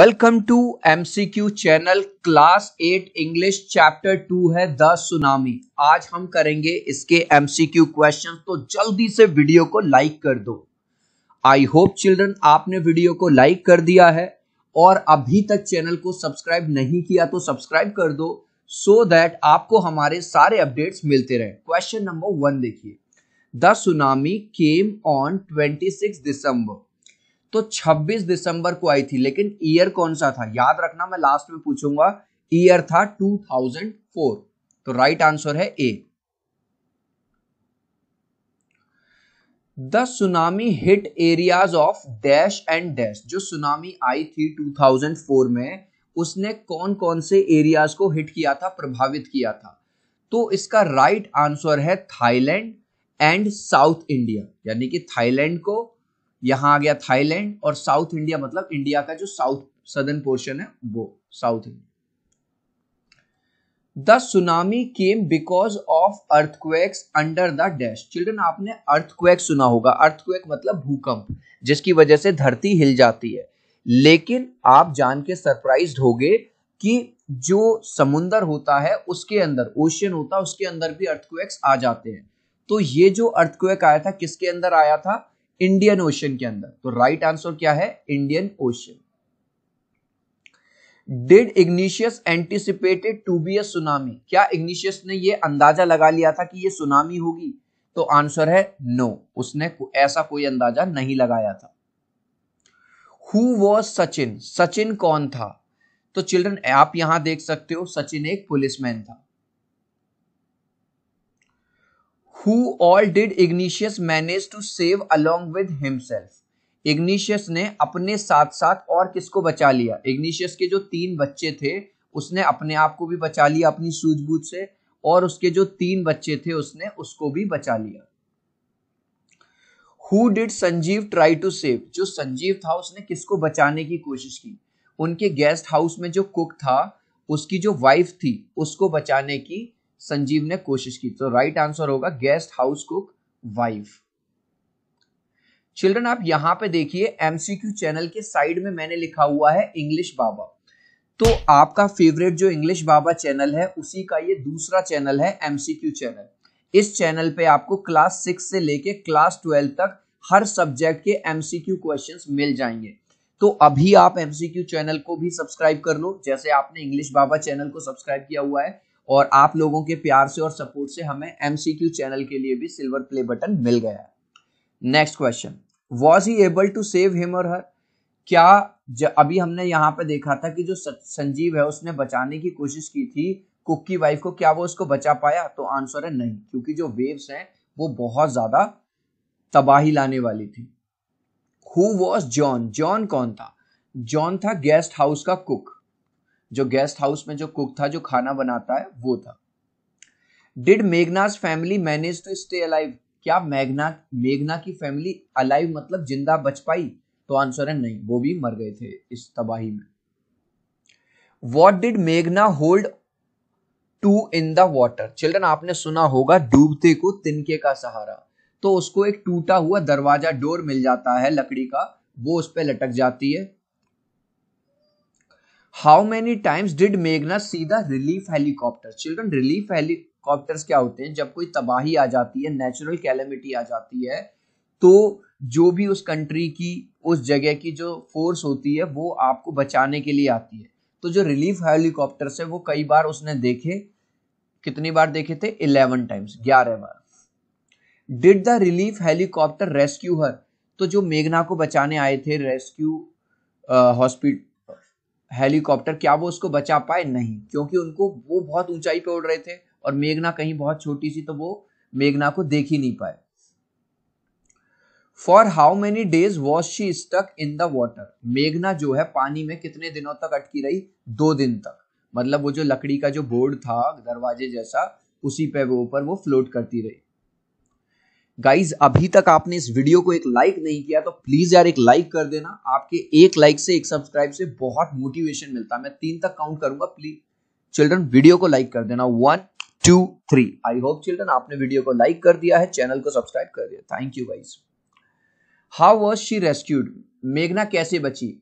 Welcome to MCQ channel class eight English chapter two है the tsunami आज हम करेंगे इसके एमसीक्यू क्वेश्चन तो जल्दी से वीडियो को लाइक कर दो आई होप चिल्ड्रन आपने वीडियो को लाइक कर दिया है और अभी तक चैनल को सब्सक्राइब नहीं किया तो सब्सक्राइब कर दो सो so दैट आपको हमारे सारे अपडेट्स मिलते रहे क्वेश्चन नंबर वन देखिए the tsunami came on twenty six December तो 26 दिसंबर को आई थी लेकिन ईयर कौन सा था याद रखना मैं लास्ट में पूछूंगा ईयर था 2004 तो राइट आंसर है A the tsunami hit areas of dash and dash जो सुनामी आई थी 2004 में उसने कौन कौन से एरियाज को हिट किया था प्रभावित किया था तो इसका राइट आंसर है थाईलैंड एंड साउथ इंडिया यानी कि थाईलैंड को यहाँ आ गया थाईलैंड और साउथ इंडिया मतलब इंडिया का जो साउथ सदर्न पोर्शन है वो South India the tsunami came because of earthquakes under the dash children आपने अर्थक्वेक सुना होगा अर्थक्वेक मतलब भूकंप जिसकी वजह से धरती हिल जाती है लेकिन आप जान के सरप्राइज होगे कि जो समुंदर होता है उसके अंदर ओशियन होता है उसके अंदर भी अर्थक्वेक्स आ जाते हैं तो ये जो अर्थक्वेक आया था किसके अंदर आया था इंडियन ओशन के अंदर तो राइट आंसर क्या है Indian Ocean did Ignatius anticipated to be a tsunami क्या इग्निशियस ने यह अंदाजा लगा लिया था कि यह सुनामी होगी तो आंसर है नो no. उसने ऐसा कोई अंदाजा नहीं लगाया था हु वॉज सचिन सचिन कौन था तो चिल्ड्रन आप यहां देख सकते हो सचिन एक पुलिसमैन था who all did Ignatius manage to save along with himself Ignatius ने अपने साथ साथ और किसको बचा लिया इग्निशियस के जो तीन बच्चे थे उसने अपने आप को भी बचा लिया अपनी सूझबूझ से और उसके जो तीन बच्चे थे उसने उसको भी बचा लिया who did Sanjeev try to save जो संजीव था उसने किसको बचाने की कोशिश की उनके गेस्ट हाउस में जो कुक था उसकी जो वाइफ थी उसको बचाने की संजीव ने कोशिश की तो राइट आंसर होगा guest house cook wife children आप यहां पे देखिए एमसीक्यू चैनल के साइड में मैंने लिखा हुआ है इंग्लिश बाबा तो आपका फेवरेट जो इंग्लिश बाबा चैनल है उसी का ये दूसरा चैनल है एमसीक्यू चैनल इस चैनल पे आपको क्लास सिक्स से लेके क्लास ट्वेल्व तक हर सब्जेक्ट के एमसीक्यू क्वेश्चंस मिल जाएंगे तो अभी आप एमसीक्यू चैनल को भी सब्सक्राइब कर लो जैसे आपने इंग्लिश बाबा चैनल को सब्सक्राइब किया हुआ है और आप लोगों के प्यार से और सपोर्ट से हमें एम चैनल के लिए भी सिल्वर प्ले बटन मिल गया है next question was he able to save him और हर क्या अभी हमने यहाँ पे देखा था कि जो संजीव है उसने बचाने की कोशिश की थी कुक की वाइफ को क्या वो उसको बचा पाया तो आंसर है नहीं क्योंकि जो वेव्स हैं वो बहुत ज्यादा तबाही लाने वाली थी हु वॉज जॉन जॉन कौन था जॉन था गेस्ट हाउस का कुक जो गेस्ट हाउस में जो कुक था जो खाना बनाता है वो था did मेघनाज family manage to stay alive क्या मेघना मेघना की फैमिली अलाइव मतलब जिंदा बच पाई तो आंसर है नहीं वो भी मर गए थे इस तबाही में वॉट डिड मेघना hold to in the water children आपने सुना होगा डूबते को तिनके का सहारा तो उसको एक टूटा हुआ दरवाजा डोर मिल जाता है लकड़ी का वो उस पर लटक जाती है हाउ मेनी टाइम्स डिड मेघना see the relief helicopter children relief helicopters क्या होते हैं जब कोई तबाही आ जाती है नेचुरल कैलमिटी आ जाती है तो जो भी उस कंट्री की उस जगह की जो फोर्स होती है वो आपको बचाने के लिए आती है तो जो रिलीफ हेलीकॉप्टर्स है वो कई बार उसने देखे कितनी बार देखे थे इलेवन टाइम्स ग्यारह बार did the relief helicopter rescue her तो जो मेघना को बचाने आए थे रेस्क्यू हॉस्पिटल uh, हेलीकॉप्टर क्या वो उसको बचा पाए नहीं क्योंकि उनको वो बहुत ऊंचाई पे उड़ रहे थे और मेघना कहीं बहुत छोटी सी तो वो मेघना को देख ही नहीं पाए for how many days was she stuck in the water मेघना जो है पानी में कितने दिनों तक अटकी रही दो दिन तक मतलब वो जो लकड़ी का जो बोर्ड था दरवाजे जैसा उसी पे वो ऊपर वो फ्लोट करती रही गाइज अभी तक आपने इस वीडियो को एक लाइक नहीं किया तो प्लीज यार एक लाइक कर देना आपके एक लाइक से एक सब्सक्राइब से बहुत मोटिवेशन मिलता है मैं तीन तक काउंट करूंगा प्लीज चिल्ड्रन वीडियो को लाइक कर देना one two three I hope children आपने वीडियो को लाइक कर दिया है चैनल को सब्सक्राइब कर दिया thank you guys how was she rescued मेघना कैसे बची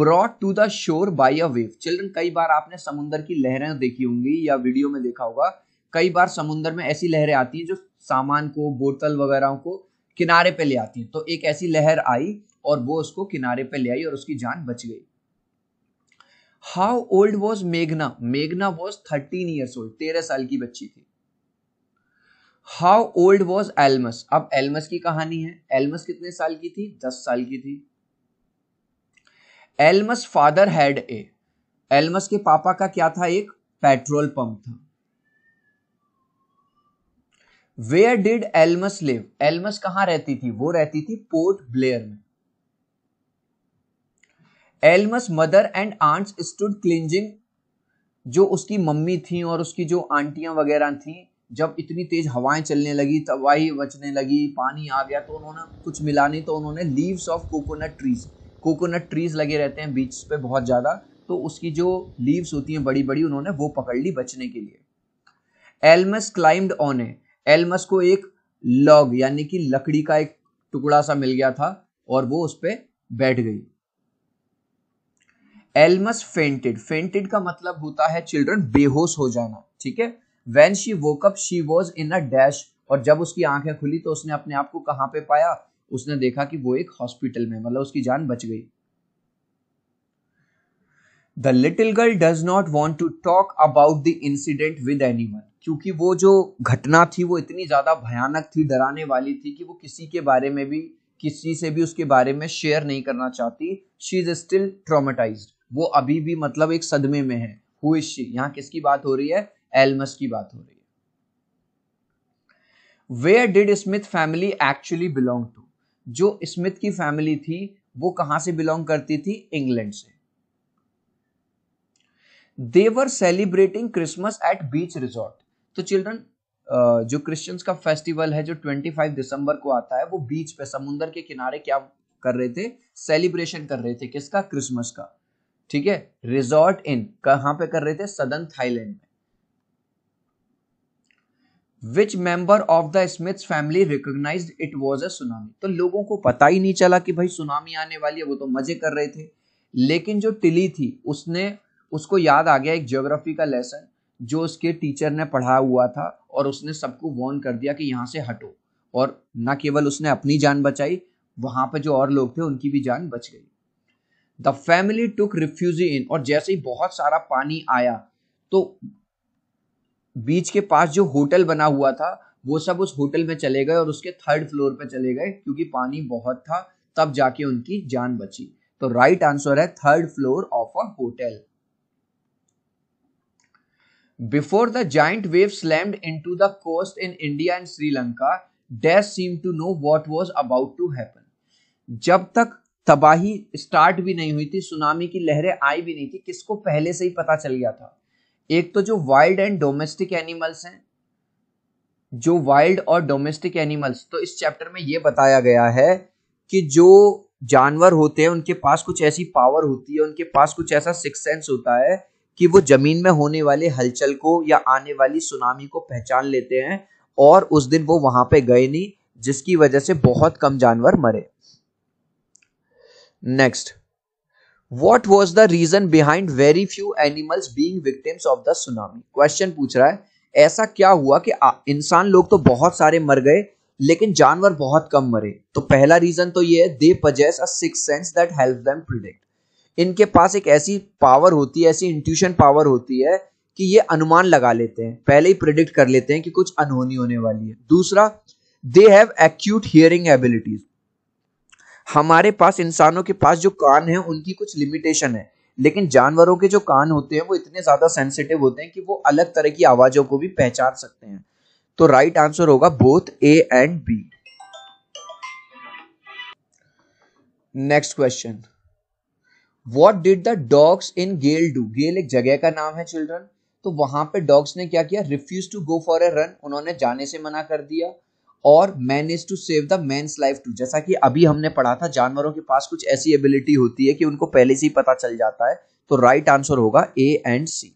brought to the shore by a wave children कई बार आपने समुन्दर की लहरें देखी होंगी या वीडियो में देखा होगा कई बार समुंदर में ऐसी लहरें आती हैं जो सामान को बोतल वगैरह को किनारे पे ले आती हैं तो एक ऐसी लहर आई और वो उसको किनारे पे ले आई और उसकी जान बच गई हाउ ओल्ड वॉज मेघना मेघना वॉज थर्टीन ईयर्स ओल्ड तेरह साल की बच्ची थी हाउ ओल्ड वॉज एलमस अब एलमस की कहानी है एलमस कितने साल की थी दस साल की थी एलमस फादर हैड ए एलमस के पापा का क्या था एक पेट्रोल पंप था where did Almas live Almas कहां रहती थी वो रहती थी पोर्ट ब्लेयर में Almas mother and aunts stood clinging जो उसकी मम्मी थी और उसकी जो आंटियां वगैरह थी जब इतनी तेज हवाएं चलने लगी तबाही बचने लगी पानी आ गया तो उन्होंने कुछ मिला नहीं तो उन्होंने leaves of coconut trees coconut trees लगे रहते हैं बीच पे बहुत ज़्यादा तो उसकी जो लीव्स होती हैं बड़ी बड़ी उन्होंने वो पकड़ ली बचने के लिए एलमस क्लाइम्ड ऑन ए एलमस को एक लॉग यानी कि लकड़ी का एक टुकड़ा सा मिल गया था और वो उस पर बैठ गई एलमस फेंटेड फेंटेड का मतलब होता है चिल्ड्रन बेहोश हो जाना ठीक है when she woke up she was in a dash और जब उसकी आंखें खुली तो उसने अपने आप को कहां पे पाया उसने देखा कि वो एक हॉस्पिटल में मतलब उसकी जान बच गई the little girl does not want to talk about the incident with anyone क्योंकि वो जो घटना थी वो इतनी ज़्यादा भयानक थी डराने वाली थी कि वो किसी के बारे में भी किसी से भी उसके बारे में शेयर नहीं करना चाहती शी इज़ स्टिल ट्रोमेटाइज वो अभी भी मतलब एक सदमे में है हु इज शी यहाँ किसकी बात हो रही है एलमस की बात हो रही है where did Smith family actually belong to जो स्मिथ की फैमिली थी वो कहाँ से बिलोंग करती थी इंग्लैंड से they were celebrating Christmas at beach resort तो चिल्ड्रन जो क्रिश्चियंस का फेस्टिवल है जो 25 दिसंबर को आता है वो बीच पे समुंदर के किनारे क्या कर रहे थे सेलिब्रेशन कर रहे थे किसका क्रिसमस का ठीक है रिजॉर्ट इन कहां पे कर रहे थे सदन थाईलैंड में which member of the Smith family recognise it was a tsunami तो लोगों को पता ही नहीं चला कि भाई सुनामी आने वाली है वो तो मजे कर रहे थे लेकिन जो टिली थी उसने उसको याद आ गया एक ज्योग्राफी का लेसन जो उसके टीचर ने पढ़ा हुआ था और उसने सबको वॉर्न कर दिया कि यहाँ से हटो और न केवल उसने अपनी जान बचाई वहाँ पर जो और लोग थे उनकी भी जान बच गई the family took refuge in और जैसे ही बहुत सारा पानी आया तो बीच के पास जो होटल बना हुआ था वो सब उस होटल में चले गए और उसके थर्ड फ्लोर पर चले गए क्योंकि पानी बहुत था तब जाके उनकी जान बची तो राइट आंसर है third floor of a hotel Before the giant wave slammed into the coast in India and Sri Lanka, dash seem to know what was about to happen जब तक तबाही स्टार्ट भी नहीं हुई थी सुनामी की लहरें आई भी नहीं थी किसको पहले से ही पता चल गया था एक तो जो वाइल्ड एंड डोमेस्टिक एनिमल्स हैं जो वाइल्ड और डोमेस्टिक एनिमल्स तो इस चैप्टर में ये बताया गया है कि जो जानवर होते हैं उनके पास कुछ ऐसी पावर होती है उनके पास कुछ ऐसा सिक्स सेंस होता है कि वो जमीन में होने वाले हलचल को या आने वाली सुनामी को पहचान लेते हैं और उस दिन वो वहां पे गए नहीं जिसकी वजह से बहुत कम जानवर मरे next what was the reason behind very few animals being victims of the tsunami question पूछ रहा है ऐसा क्या हुआ कि इंसान लोग तो बहुत सारे मर गए लेकिन जानवर बहुत कम मरे तो पहला रीजन तो ये है they possess a six sense that help them predict इनके पास एक ऐसी पावर होती है ऐसी इंट्यूशन पावर होती है कि ये अनुमान लगा लेते हैं पहले ही प्रिडिक्ट कर लेते हैं कि कुछ अनहोनी होने वाली है दूसरा they have acute hearing abilities हमारे पास इंसानों के पास जो कान है उनकी कुछ लिमिटेशन है लेकिन जानवरों के जो कान होते हैं वो इतने ज्यादा सेंसिटिव होते हैं कि वो अलग तरह की आवाजों को भी पहचान सकते हैं तो राइट आंसर होगा both A and B next question what did the dogs in Galle do Galle एक जगह का नाम है चिल्ड्रन तो वहां पे डॉग्स ने क्या किया refuse to go for a run उन्होंने जाने से मना कर दिया और man is to save the man's life too जैसा कि अभी हमने पढ़ा था जानवरों के पास कुछ ऐसी एबिलिटी होती है कि उनको पहले से ही पता चल जाता है तो राइट right आंसर होगा ए एंड सी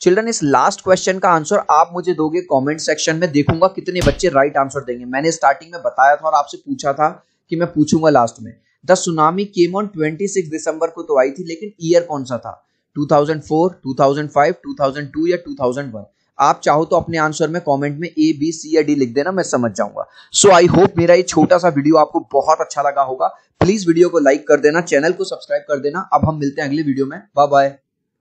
चिल्ड्रन इस लास्ट क्वेश्चन का आंसर आप मुझे दोगे कमेंट सेक्शन में देखूंगा कितने बच्चे राइट right आंसर देंगे मैंने स्टार्टिंग में बताया था और आपसे पूछा था कि मैं पूछूंगा लास्ट में the tsunami came on 26 December को तो आई थी लेकिन ईयर कौन सा था 2004, 2005, 2002 या 2001 आप चाहो तो अपने आंसर में कमेंट में ए बी सी या डी लिख देना मैं समझ जाऊंगा सो आई होप मेरा ये छोटा सा वीडियो आपको बहुत अच्छा लगा होगा प्लीज वीडियो को लाइक कर देना चैनल को सब्सक्राइब कर देना अब हम मिलते हैं अगले वीडियो में बाय बाय